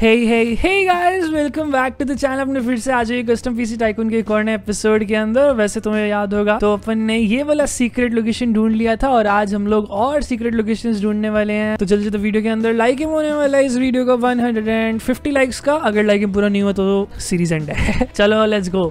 Hey hey hey guys welcome back to the channel अपने फिर से आज कस्टम पीसी टाइकून के कॉर्नर एपिसोड के अंदर वैसे तुम्हें याद होगा तो अपन ने ये वाला सीक्रेट लोकेशन ढूंढ लिया था और आज हम लोग और सीक्रेट लोकेशंस ढूंढने वाले हैं तो जल्दी तो वीडियो के अंदर लाइक होने वाला इस वीडियो का 150 लाइक्स का अगर लाइक पूरा नहीं हुआ तो सीरीज तो एंड है चलो लेट्स गो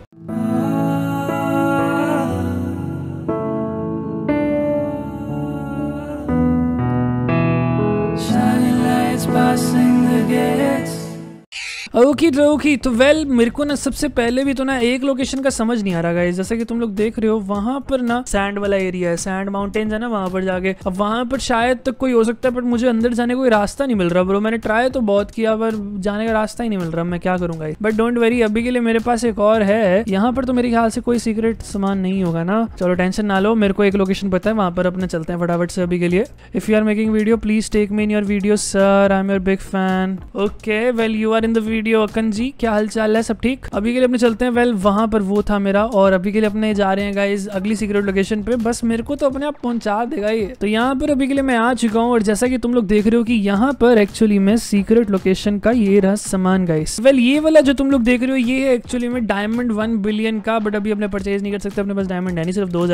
ओके ओके तो वेल तो मेरे को ना सबसे पहले भी तो ना एक लोकेशन का समझ नहीं आ रहा है जैसा कि तुम लोग देख रहे हो वहां पर ना सैंड वाला एरिया है सैंड माउंटेन्स है ना वहां पर जाके अब वहां पर शायद तक कोई हो सकता है बट मुझे अंदर जाने कोई रास्ता नहीं मिल रहा ब्रो मैंने ट्राई तो बहुत किया पर जाने का रास्ता ही नहीं मिल रहा मैं क्या करूंगा बट डोंट वेरी अभी के लिए मेरे पास एक और है यहाँ पर तो मेरे ख्याल से कोई सीक्रेट सामान नहीं होगा ना चलो टेंशन ना लो मेरे को एक लोकेशन पता है वहां पर अपने चलते हैं फटाफट से अभी के लिए if you are making video please take me in your video sir I am your big fan okay well you are in the video video अकन जी क्या हालचाल है सब ठीक अभी के लिए अपने चलते हैं वेल वहां पर वो था मेरा और अभी के लिए अपने जा रहे हैं गाइज अगली सीक्रेट लोकेशन पे बस मेरे को तो अपने आप पहुंचा देगा ये तो यहाँ पर अभी के लिए मैं आ चुका हूँ और जैसा की तुम लोग देख रहे हो की यहाँ पर एक्चुअली में सीक्रेट लोकेशन का ये रहा सामान गाइस वेल ये वाला जो तुम लोग देख रहे हो ये है एक्चुअली में डायमंड वन बिलियन का बट अभी अपने परचेज नहीं कर सकते अपने पास डायमंड है नहीं सिर्फ दो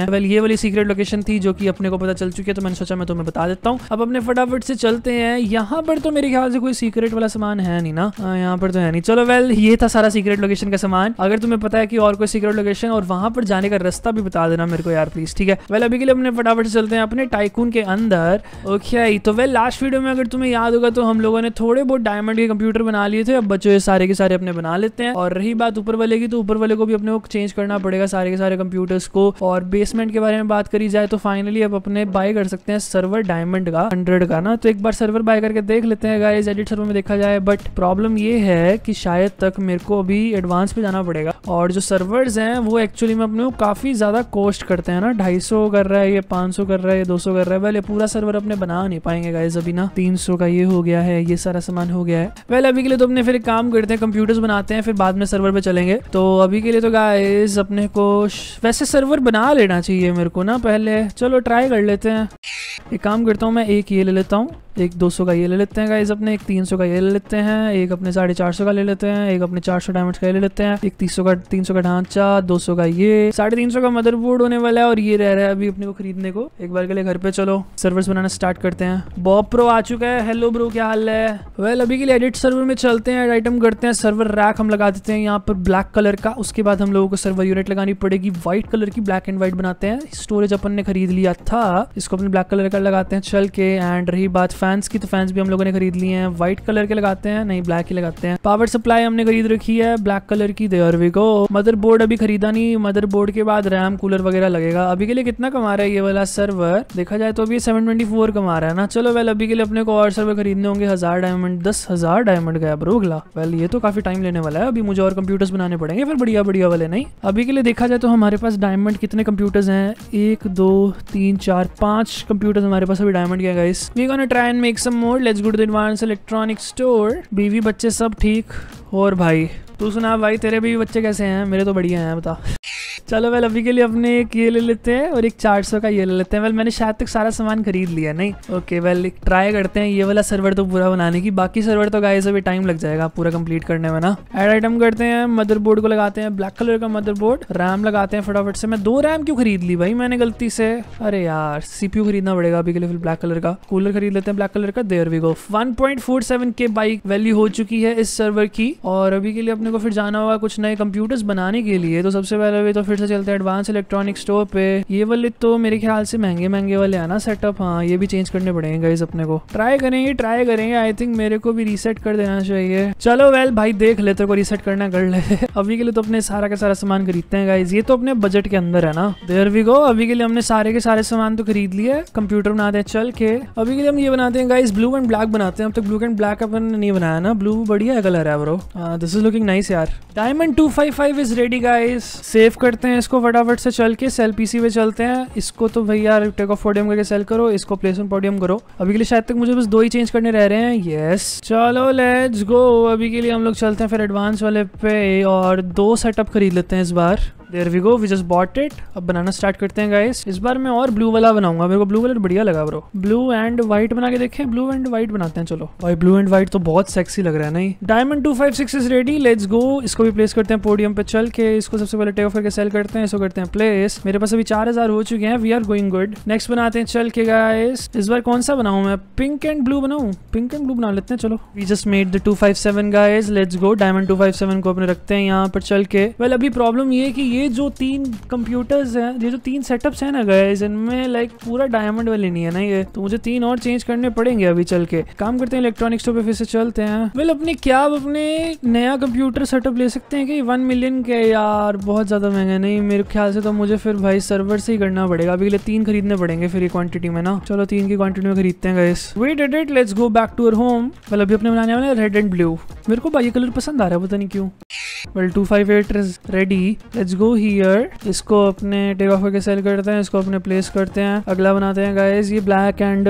है वेल ये वाली सीक्रेट लोकेशन थी जो की अपने को पता चल चुकी है तो मैंने सोचा मैं तुम्हें बता देता हूँ अब अपने फटाफट से चलते हैं यहाँ पर तो मेरे ख्याल से कोई सीक्रेट वाला सामान है नहीं ना हाँ, यहाँ पर तो है नहीं चलो वेल ये था सारा सीक्रेट लोकेशन का सामान अगर तुम्हें पता है कि और कोई सीक्रेट लोकेशन और वहां पर जाने का रास्ता भी बता देना मेरे को यार प्लीज ठीक है वेल अभी के लिए अपने फटाफट से चलते हैं अपने टाइकून के अंदर ओके तो वेल लास्ट वीडियो में अगर तुम्हें याद होगा तो हम लोगों ने थोड़े बहुत डायमंड के कंप्यूटर बना लिए थे अब बच्चों सारे के सारे अपने बना लेते हैं और रही बात ऊपर वाले की तो ऊपर वाले को भी अपने चेंज करना पड़ेगा सारे के सारे कंप्यूटर्स को और बेसमेंट के बारे में बात करी जाए तो फाइनली अब अपने बाय कर सकते हैं सर्वर डायमंड का हंड्रेड का ना तो एक बार सर्वर बाय करके देख लेते हैं गाइस एडिट सर्वर में देखा जाए बट प्रॉब्लम ये ये है कि शायद तक मेरे को अभी एडवांस पे जाना पड़ेगा और जो सर्वर्स हैं वो एक्चुअली में अपने काफ़ी ज़्यादा कॉस्ट करते हैं ना ढाई सौ कर रहा है ये पाँच सौ कर रहा है ये दो सौ कर रहा है वेल ये पूरा सर्वर अपने बना नहीं पाएंगे गाइज अभी ना तीन सौ का ये हो गया है ये सारा सामान हो गया है वेल अभी के लिए तो अपने फिर काम करते हैं कंप्यूटर्स बनाते हैं फिर बाद में सर्वर पर चलेंगे तो अभी के लिए तो गाइज अपने को वैसे सर्वर बना लेना चाहिए मेरे को ना पहले चलो ट्राई कर लेते हैं एक काम करता हूँ मैं एक ये ले लेता हूँ एक 200 का ये ले लेते हैं गाइज अपने एक 300 का ये ले लेते हैं एक अपने साढ़े चार सौ का ले लेते हैं एक अपने 400 डायमंड का ये ले लेते हैं एक 300 का 300 का ढांचा 200 का ये साढ़े तीन सौ का मदरबोर्ड होने वाला है और ये रह रहा है अभी अपने को खरीदने को एक बार के लिए घर पे चलो सर्वर्स बनाना स्टार्ट करते हैं बॉब प्रो आ चुका है हेलो ब्रो क्या हाल है वेल अभी के लिए एडिट सर्वर में चलते हैं आइटम करते हैं सर्वर रैक हम लगा देते हैं यहाँ पर ब्लैक कलर का उसके बाद हम लोगों को सर्वर यूनिट लगानी पड़ेगी व्हाइट कलर की ब्लैक एंड व्हाइट बनाते हैं स्टोरेज अपन ने खरीद लिया था इसको अपने ब्लैक कलर का लगाते हैं चल के एंड रही बात फैंस की तो फैंस भी हम लोगों ने खरीद लिए हैं व्हाइट कलर के लगाते हैं नहीं ब्लैक ही लगाते हैं पावर सप्लाई हमने खरीद रखी है ब्लैक कलर की देवी को मदर बोर्ड अभी खरीदा नहीं मदर बोर्ड के बाद रैम कूलर वगैरह लगेगा अभी के लिए कितना कमा रहा है ये वाला सर्वर देखा जाए तो अभी सेवन ट्वेंटी फोर कमा रहा है ना चलो वेल अभी के लिए अपने को और सर्वर खरीदने होंगे हजार डायमंड दस हजार डायमंड गया ब्रो वेल ये तो काफी टाइम लेने वाला है अभी मुझे और कंप्यूटर्स बनाने पड़ेंगे फिर बढ़िया बढ़िया वाले नहीं अभी के लिए देखा जाए तो हमारे पास डायमंड कितने कंप्यूटर्स हैं एक दो तीन चार पांच कंप्यूटर्स हमारे पास अभी डायमंड के guys we gonna try and make some more let's good to the electronic store बीवी बच्चे सब ठीक और भाई तू सुना भाई तेरे भी बच्चे कैसे हैं मेरे तो बढ़िया हैं बता चलो वेल अभी के लिए अपने एक ये ले लेते हैं और एक चार सौ का ये ले लेते हैं वेल मैंने शायद तक सारा सामान खरीद लिया नहीं ओके वेल एक ट्राई करते हैं ये वाला सर्वर तो पूरा बनाने की बाकी सर्वर तो गाय से टाइम लग जाएगा पूरा कंप्लीट करने में ना एड आइटम करते हैं मदरबोर्ड को लगाते हैं ब्लैक कलर का मदर रैम लगाते हैं फटाफट से मैं दो रैम क्यों खरीद ली भाई मैंने गलती से अरे यार सीपीयू खरीदना पड़ेगा अभी के लिए फिर ब्लैक कलर का कूलर खरीद लेते हैं ब्लैक कलर का there we go one point four seven के बाइक वैल्यू हो चुकी है इस सर्वर की और अभी के लिए अपने अपने को फिर जाना होगा कुछ नए कंप्यूटर्स बनाने के लिए तो सबसे पहले अभी तो फिर से चलते हैं एडवांस इलेक्ट्रॉनिक स्टोर पे ये वाले तो मेरे ख्याल से महंगे महंगे वाले ना सेटअप हाँ ये भी चेंज करने पड़ेंगे गाइज अपने को ट्राई करेंगे ट्राई करेंगे आई थिंक मेरे को भी रीसेट कर देना चाहिए चलो वेल भाई देख ले तेरे को रीसेट करना कर ले अभी के लिए तो अपने सारा का सारा सामान खरीदते हैं गाइज ये तो अपने बजट के अंदर है ना देर वी गो अभी के लिए हमने सारे के सारे सामान तो खरीद लिए कंप्यूटर बनाते हैं चल के अभी के लिए हम ये बनाते हैं गाइज ब्लू एंड ब्लैक बनाते हैं अब तक ब्लू एंड ब्लैक अपन नहीं बनाया ना ब्लू बढ़िया कलर है bro this is looking nice nice यार diamond two five five is ready guys save करते हैं इसको फटाफट से चल के सेल पीसी पे चलते हैं इसको तो भैया टेक ऑफ पोडियम करके सेल करो इसको प्लेस ऑन पोडियम करो अभी के लिए शायद तक मुझे बस दो ही चेंज करने रह रहे हैं यस yes. चलो लेट्स गो अभी के लिए हम लोग चलते हैं फिर एडवांस वाले पे और दो सेटअप खरीद लेते हैं इस बार there we go we just bought it अब बनाना स्टार्ट करते हैं गाइस इस बार मैं और ब्लू वाला बनाऊंगा मेरे को ब्लू कलर बढ़िया लगा ब्रो ब्लू एंड व्हाइट बना के देखें ब्लू एंड व्हाइट बनाते हैं चलो भाई ब्लू एंड व्हाइट तो बहुत सेक्सी लग रहा है नहीं diamond two five six is ready let's go इसको भी प्लेस करते हैं पोडियम पे चल के इसको सबसे पहले टेक ऑफ करके सेल करते हैं इसको करते हैं प्लेस मेरे पास अभी चार हजार हो चुके हैं we are going good next बनाते हैं चल के गाइस इस बार कौन सा बनाऊ मैं पिंक एंड ब्लू बनाऊ पिंक एंड ब्लू बना लेते हैं चलो we just made the two five seven guys let's go diamond two five seven को अपने रखते हैं यहाँ पर चल के वेल अभी प्रॉब्लम ये है कि ये ये जो तीन कंप्यूटर्स हैं ये जो तीन सेटअप्स हैं ना गाइस इनमें लाइक पूरा डायमंड वाली नहीं है ना ये तो मुझे तीन और चेंज करने पड़ेंगे अभी चल के काम करते हैं इलेक्ट्रॉनिक स्टोर पे फिर से चलते हैं वेल अपने क्या आप अपने नया कंप्यूटर सेटअप ले सकते हैं कि वन मिलियन के यार बहुत ज़्यादा महंगा नहीं मेरे ख्याल से तो मुझे फिर भाई सर्वर से ही करना पड़ेगा अभी के लिए तीन खरीदने पड़ेंगे फिर ये क्वान्टिटी में ना चलो तीन की क्वान्टिटी में खरीदते हैं guys wait edit let's go back to uh home well अभी अपने बनाने वाले रेड एंड ब्लू मेरे को भाई कलर पसंद आ रहा है पता नहीं क्यों well two five eight is ready let's go here इसको अपने टेक ऑफ करके सेल करते हैं इसको अपने प्लेस करते हैं अगला बनाते हैं गाइज ये black and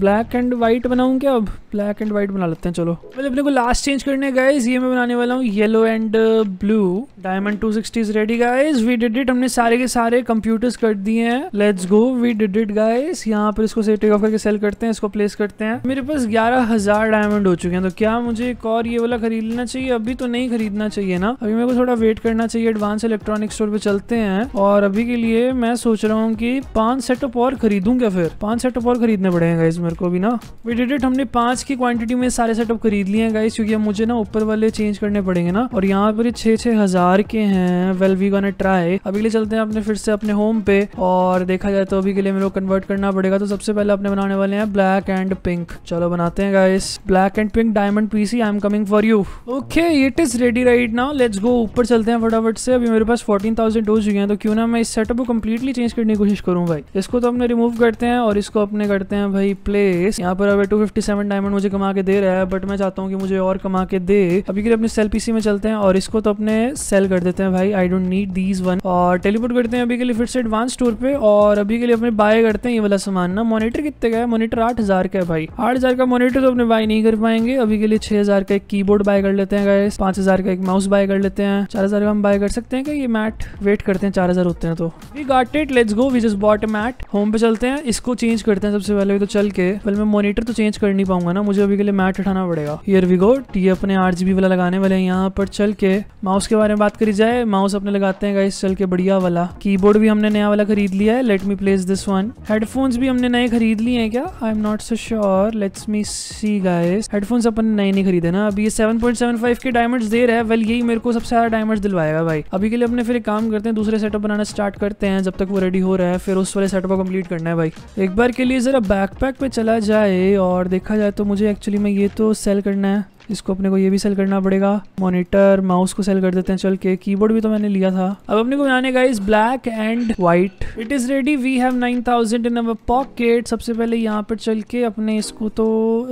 black and white बनाऊँ क्या अब ब्लैक एंड व्हाइट बना लेते हैं चलो वेल अपने को लास्ट चेंज करने है गाइज ये मैं बनाने वाला हूँ yellow and blue diamond two sixty is ready guys we did it हमने सारे के सारे कंप्यूटर्स कर दिए हैं let's go we did it guys यहाँ पर इसको टेक ऑफ करके सेल करते हैं इसको प्लेस करते हैं मेरे पास ग्यारह हजार डायमंड हो चुके हैं तो क्या मुझे एक और ये वाला खरीदना चाहिए अभी तो नहीं खरीदना चाहिए ना लेना अभी मेरे को थोड़ा वेट करना चाहिए एडवांस इलेक्ट्रॉनिक स्टोर पे चलते हैं और अभी के लिए मैं सोच रहा हूँ की पांच सेटअप और खरीदू क्या फिर पांच सेटअप और खरीदने पड़ेगा गाइस मेरे को भी ना वेटेडेट हमने पांच की क्वांटिटी में सारे सेटअप खरीद लिए हैं गाइस क्योंकि मुझे ना ऊपर वाले चेंज करने पड़ेंगे ना और यहाँ पर छह छः हजार के हैं वेल वी गोन ट्राई अभी के लिए चलते हैं अपने फिर से अपने होम पे और देखा जाए तो अभी के लिए मेरे को कन्वर्ट करना पड़ेगा तो सबसे पहले अपने बनाने वाले हैं ब्लैक एंड पिंक चलो बनाते हैं guys black and pink diamond PC I am coming for you okay it is ready right now let's go ऊपर चलते हैं फटाफट से अभी मेरे पास 14,000 हो चुके हैं तो क्यों ना मैं इस सेटअप को कम्प्लीटली चेंज करने की कोशिश करूँ भाई इसको तो अपने रिमूव करते हैं और इसको अपने करते हैं भाई प्लेस यहाँ पर अभी टू डायमंड मुझे कमा के दे रहा है बट मैं चाहता हूँ कि मुझे और कमा के दे अभी के लिए अपने सेल पीसी में चलते हैं और इसको तो अपने सेल कर देते हैं भाई I don't need these one और टेलीपोर्ट करते हैं अभी के लिए फिर से एडवांस टूर पे और अभी के लिए अपने बाय करते हैं ये वाला सामान ना मॉनिटर कितने का है मॉनिटर आठ हजार का है भाई आठ हजार का मॉनिटर तो अपने बाय नहीं कर पाएंगे अभी के लिए छह हजार का एक कीबोर्ड बाय कर लेते हैं पांच हजार का एक माउस बाय कर लेते हैं चार हजार का हम बाय कर सकते हैं क्या ये मैट वेट करते हैं चार हजार होते हैं तो we got it let's go we just bought mat home पे चलते हैं इसको चेंज करते हैं सबसे पहले तो चल के पहले मैं मोनिटर तो चेंज कर नहीं पाऊंगा ना मुझे अभी के लिए मैट उठाना पड़ेगा यर वी गो ये अपने आठ जीबी वाला लगाने वाले हैं यहाँ पर चल के माउस के बारे में बात करी जाए माउस अपने लगाते हैं गाइस चल के बढ़िया वाला कीबोर्ड भी हमने नया वाला खरीद लिया है let me place this one headphones भी हमने नए खरीद लिए हैं क्या I am not so sure let's me see guys headphones अपन नए नहीं खरीदे ना अभी ये 7.75 के डायमंड्स दे रहा है वेल यही मेरे को सबसे ज़्यादा डायमंड दिलवाएगा भाई अभी के लिए अपने फिर एक काम करते हैं दूसरे सेटअप बनाना स्टार्ट करते हैं जब तक वो रेडी हो रहा है फिर उस वाले सेटअप को कम्प्लीट करना है भाई एक बार के लिए ज़रा बैकपैक पे चला जाए और देखा जाए तो मुझे एक्चुअली में ये तो सेल करना है इसको अपने को ये भी सेल करना पड़ेगा मॉनिटर माउस को सेल कर देते हैं चल के कीबोर्ड भी तो मैंने लिया था अब अपने को बनाने का इस black and white it is ready we have nine thousand in our pocket सबसे पहले यहाँ पर चल के अपने इसको तो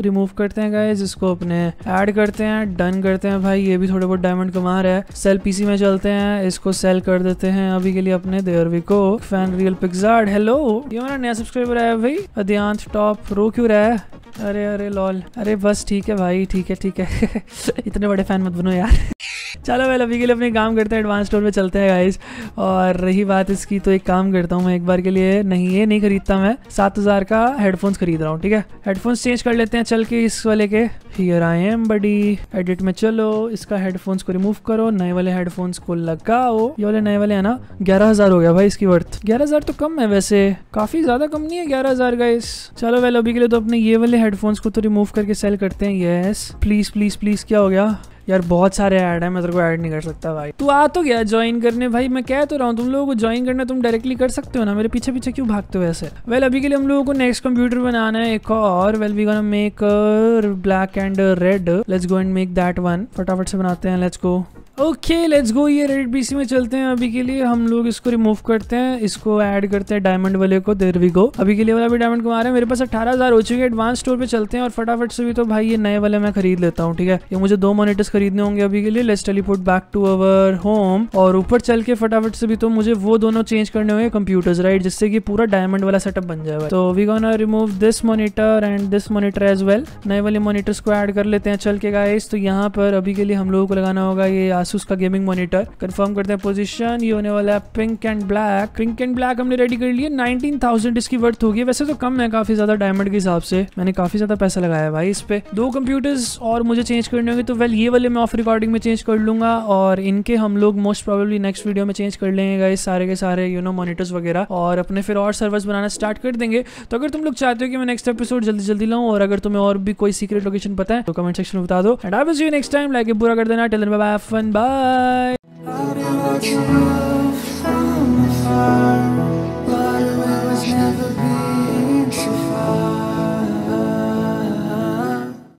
रिमूव करते हैं गाइज इसको अपने ऐड करते हैं डन करते हैं भाई ये भी थोड़े बहुत डायमंड कमा रहा है सेल पीसी में चलते हैं इसको सेल कर देते हैं अभी के लिए अपने देयर वी को फैन रियल पिक्सार्ड हेलो ये मेरा नया सब्सक्राइबर है भाई अध्यांत टॉप रो क्यों रहा है अरे अरे लॉल अरे बस ठीक है भाई ठीक है ठीक है इतने बड़े फैन मत बनो यार चलो भाई अभी के लिए अपने काम करते हैं एडवांस स्टोर पे चलते हैं गाइस और रही बात इसकी तो एक काम करता हूँ मैं एक बार के लिए नहीं ये नहीं खरीदता मैं सात हज़ार का हेडफोन्स खरीद रहा हूँ ठीक है हेडफोन्स चेंज कर लेते हैं चल के इस वाले के here I am buddy edit में चलो इसका हेडफोन्स को रिमूव करो नए वाले हेडफोन्स को लगाओ ये वाले नए वाले है ना ग्यारह हज़ार हो गया भाई इसकी वर्थ ग्यारह हज़ार तो कम है वैसे काफ़ी ज़्यादा कम नहीं है ग्यारह हज़ार का इस चलो वेल अभी के लिए तो अपने ये वाले हेडफोन्स को तो रिमूव करके सेल करते हैं यस प्लीज़ प्लीज़ प्लीज़ क्या हो गया यार बहुत सारे ऐड है मैं तेरे को ऐड नहीं कर सकता भाई तू आ तो गया ज्वाइन करने भाई मैं कह तो रहा हूँ तुम लोगों को ज्वाइन करना तुम डायरेक्टली कर सकते हो ना मेरे पीछे पीछे क्यों भागते हो ऐसे वेल अभी के लिए हम लोगों को नेक्स्ट कंप्यूटर बनाना है एक और well we gonna make black and red let's go and make that one फटाफट से बनाते हैं let's go okay let's go ये रेड बीसी में चलते हैं अभी के लिए हम लोग इसको रिमूव करते हैं इसको ऐड करते हैं डायमंड वाले को देर वी गो अभी के लिए वाला भी डायमंड कमा रहे हैं मेरे पास अठारह हजार हो चुके हैं एडवांस स्टोर पे चलते हैं और फटाफट से भी तो भाई ये नए वाले मैं खरीद लेता हूँ ठीक है ये मुझे दो मोनिटर्स खरीदने होंगे अभी के लिए let's teleport back to our home और ऊपर चल के फटाफट से भी तो मुझे वो दोनों चेंज करने होंगे कंप्यूटर्स राइट जिससे कि पूरा डायमंड वाला सेटअप बन जाए तो we gonna remove this monitor and this monitor as well नए वाले मोनिटर्स को एड कर लेते हैं चल के गाइस तो यहाँ पर अभी के लिए हम लोगों को लगाना होगा ये asus का गेमिंग मॉनिटर कंफर्म करते हैं पोजीशन ये होने वाला है pink and black pink and black हमने रेडी कर लिए 19,000 इसकी वर्थ होगी वैसे तो कम है काफी ज्यादा डायमंड के हिसाब से मैंने काफी ज्यादा पैसा लगाया भाई इस पे दो कंप्यूटर्स और मुझे चेंज करने होंगे तो वेल ये वाले मैं ऑफ रिकॉर्डिंग में चेंज कर लूंगा और इनके हम लोग मोस्ट प्रॉब्लली नेक्स्ट वीडियो में चेंज कर लेंगे इस सारे के सारे यू नो मॉनिटर्स वगैरह और अपने फिर और सर्वर्स बनाना स्टार्ट कर देंगे तो अगर तुम लोग चाहते हो कि मैं नेक्स्ट एपिसोड जल्दी जल्दी लाऊं और अगर तुम्हें और भी कोई सीक्रेट लोकेशन पता है तो कमेंट सेक्शन में बता दो and I will you next time like बुरा कर देना टेलन बाय फन Bye.